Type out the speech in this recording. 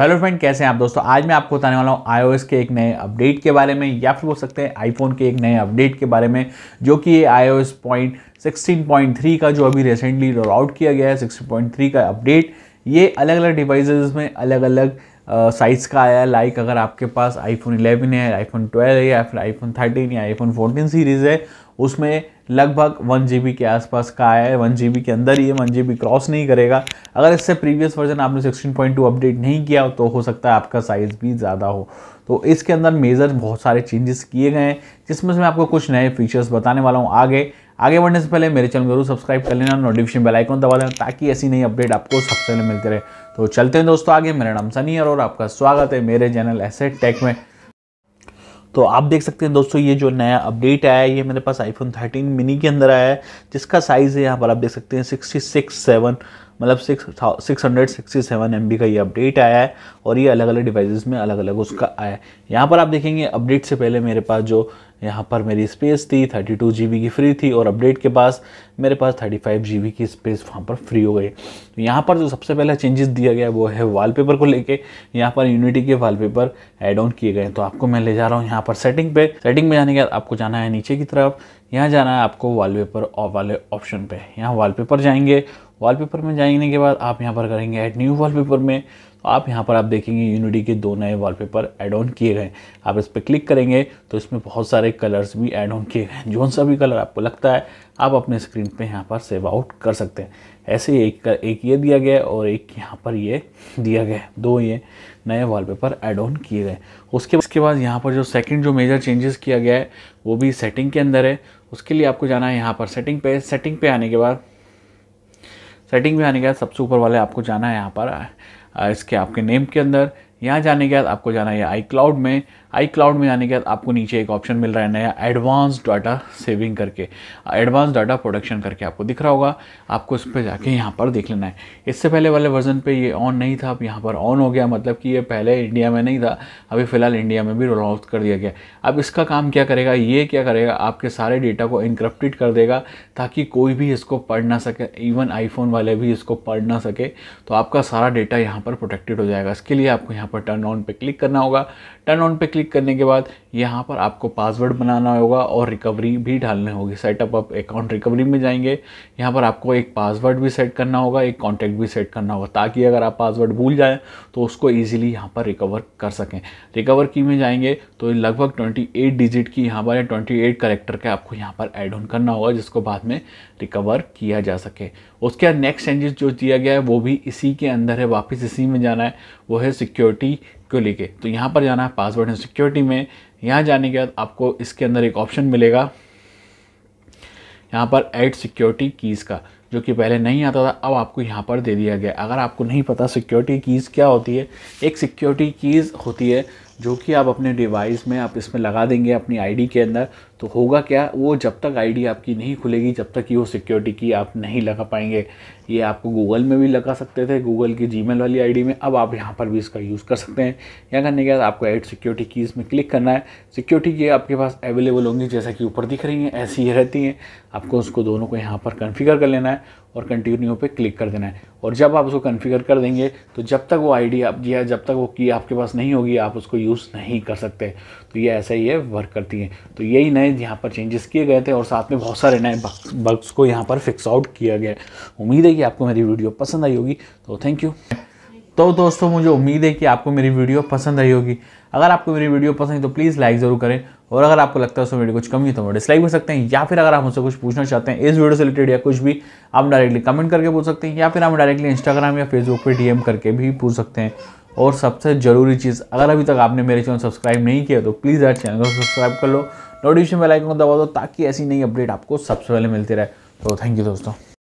hello friend कैसे हैं आप दोस्तों आज मैं आपको बताने वाला हूँ आईओएस के एक नए अपडेट के बारे में या फिर बोल सकते हैं आईफोन के एक नए अपडेट के बारे में जो कि iOS point sixteen point three का जो अभी रिसेंटली रोल आउट किया गया है थ्री का अपडेट ये अलग अलग डिवाइसेस में अलग अलग साइज़ का आया है लाइक अगर आपके पास आईफोन इलेवन है आईफोन ट्वेल्व है या फिर आईफोन थर्टीन या आईफोन फोर्टीन सीरीज़ है उसमें लगभग वन जी के आसपास का आया है वन जी के अंदर ही है वन जी क्रॉस नहीं करेगा अगर इससे प्रीवियस वर्जन आपने 16.2 अपडेट नहीं किया तो हो सकता है आपका साइज़ भी ज़्यादा हो तो इसके अंदर मेजर बहुत सारे चेंजेस किए गए हैं जिसमें से मैं आपको कुछ नए फीचर्स बताने वाला हूँ आगे आगे बढ़ने से पहले मेरे चैनल को जरूर सब्सक्राइब कर लेना नोटिफिकेशन बेल आइकन दबा लेना ताकि ऐसी नई अपडेट आपको सबसे पहले मिलते रहे तो चलते हैं दोस्तों आगे मेरा नाम सनी और आपका स्वागत है मेरे चैनल ऐसे टेक में तो आप देख सकते हैं दोस्तों ये जो नया अपडेट आया है ये मेरे पास आईफोन 13 मिनी के अंदर आया है जिसका साइज़ है यहाँ पर आप देख सकते हैं सिक्सटी सिक्स सेवन मतलब six six hundred sixty seven M B का ये अपडेट आया है और ये अलग अलग डिवाइसेस में अलग अलग उसका आया है यहाँ पर आप देखेंगे अपडेट से पहले मेरे पास जो यहाँ पर मेरी स्पेस थी थर्टी टू जी बी की फ्री थी और अपडेट के पास मेरे पास थर्टी फाइव जी बी की स्पेस वहाँ पर फ्री हो गई तो यहाँ पर जो सबसे पहला चेंजेस दिया गया वो है वॉलपेपर को लेके यहाँ पर यूनिटी के वॉलपेपर ऐड ऑन किए गए तो आपको मैं ले जा रहा हूँ यहाँ पर सेटिंग पे सेटिंग में जाने के बाद आपको जाना है नीचे की तरफ यहाँ जाना है आपको वॉलपेपर वाले ऑप्शन पे यहाँ वॉलपेपर जाएंगे वॉलपेपर में जाने के बाद आप यहाँ पर करेंगे ऐड न्यू वॉलपेपर में आप यहाँ पर आप देखेंगे यूनिटी के दो नए वॉलपेपर ऐड ऑन किए गए आप इस पर क्लिक करेंगे तो इसमें बहुत सारे कलर्स भी ऐड ऑन किए गए जो सा भी कलर आपको लगता है आप अपने स्क्रीन पे यहाँ पर सेव आउट कर सकते हैं ऐसे एक कर, एक ये दिया गया और एक यहाँ पर ये दिया गया दो ये नए वॉलपेपर ऐड ऑन किए गए उसके उसके बाद यहाँ पर जो सेकंड जो मेजर चेंजेस किया गया है वो भी सेटिंग के अंदर है उसके लिए आपको जाना है यहाँ पर सेटिंग पे सेटिंग पे आने के बाद सेटिंग में आने के बाद सबसे ऊपर वाले आपको जाना है यहाँ पर इसके आपके नेम के अंदर यहाँ जाने के बाद आपको जाना है आई क्लाउड में आई क्लाउड में जाने के बाद आपको नीचे एक ऑप्शन मिल रहा है नया एडवांस डाटा सेविंग करके एडवांस डाटा प्रोडक्शन करके आपको दिख रहा होगा आपको इस पर जाके यहाँ पर देख लेना है इससे पहले वाले वर्जन पे ये ऑन नहीं था अब यहाँ पर ऑन हो गया मतलब कि ये पहले इंडिया में नहीं था अभी फ़िलहाल इंडिया में भी रोल आउट कर दिया गया अब इसका काम क्या करेगा ये क्या करेगा आपके सारे डेटा को इनक्रप्टिड कर देगा ताकि कोई भी इसको पढ़ ना सके इवन आईफोन वाले भी इसको पढ़ ना सके तो आपका सारा डेटा यहाँ पर प्रोटेक्टेड हो जाएगा इसके लिए आपको यहाँ यहाँ पर टर्न ऑन पे क्लिक करना होगा टर्न ऑन पे क्लिक करने के बाद यहाँ पर आपको पासवर्ड बनाना होगा और रिकवरी भी डालने होगी सेटअप आप अकाउंट रिकवरी में जाएंगे यहाँ पर आपको एक पासवर्ड भी सेट करना होगा एक कॉन्टैक्ट भी सेट करना होगा ताकि अगर आप पासवर्ड भूल जाएँ तो उसको ईजिली यहाँ पर रिकवर कर सकें रिकवर की में जाएंगे तो लगभग ट्वेंटी एट डिजिट की यहाँ पर या ट्वेंटी एट करेक्टर का आपको यहाँ पर एड ऑन करना होगा जिसको बाद में रिकवर किया जा सके उसके बाद नेक्स्ट चेंजेस जो दिया गया है वो भी इसी के अंदर है वापस इसी में जाना है वो है सिक्योरिटी को लेके तो यहाँ पर जाना है पासवर्ड एंड सिक्योरिटी में यहाँ जाने के बाद आपको इसके अंदर एक ऑप्शन मिलेगा यहाँ पर एड सिक्योरिटी कीज़ का जो कि पहले नहीं आता था अब आपको यहाँ पर दे दिया गया अगर आपको नहीं पता सिक्योरिटी कीज़ क्या होती है एक सिक्योरिटी कीज़ होती है जो कि आप अपने डिवाइस में आप इसमें लगा देंगे अपनी आईडी के अंदर तो होगा क्या वो जब तक आईडी आपकी नहीं खुलेगी जब तक ये वो सिक्योरिटी की आप नहीं लगा पाएंगे ये आपको गूगल में भी लगा सकते थे गूगल की जी वाली आईडी में अब आप यहाँ पर भी इसका यूज़ कर सकते हैं या करने के बाद आपको एड सिक्योरिटी की इसमें क्लिक करना है सिक्योरिटी की आपके पास अवेलेबल होंगी जैसा कि ऊपर दिख रही हैं ऐसी ही रहती हैं आपको उसको दोनों को यहाँ पर कन्फिगर कर लेना है और कंटिन्यू पे क्लिक कर देना है और जब आप उसको कन्फिगर कर देंगे तो जब तक वो आईडी आप या जब तक वो की आपके पास नहीं होगी आप उसको यूज़ नहीं कर सकते तो ये ऐसा ही है वर्क करती हैं तो यही नए यहाँ पर चेंजेस किए गए थे और साथ में बहुत सारे नए बग्स को यहाँ पर फिक्स आउट किया गया उम्मीद है कि आपको मेरी वीडियो पसंद आई होगी तो थैंक यू तो दोस्तों मुझे उम्मीद है कि आपको मेरी वीडियो पसंद आई होगी अगर आपको मेरी वीडियो पसंद है तो प्लीज़ लाइक ज़रूर करें और अगर आपको लगता है उसमें वीडियो कुछ कमी है तो मैं डिसलाइक कर सकते हैं या फिर अगर आप मुझसे कुछ पूछना चाहते हैं इस वीडियो से रिलेटेड या कुछ भी आप डायरेक्टली कमेंट करके पूछ सकते हैं या फिर आप डायरेक्टली इंस्टाग्राम या फेसबुक पर डी करके भी पूछ सकते हैं और सबसे ज़रूरी चीज़ अगर अभी तक आपने मेरे चैनल सब्सक्राइब नहीं किया तो प्लीज़ यार चैनल को सब्सक्राइब कर लो नोटिफिकेशन बेलाइकन को दबा दो ताकि ऐसी नई अपडेट आपको सबसे पहले मिलती रहे तो थैंक यू दोस्तों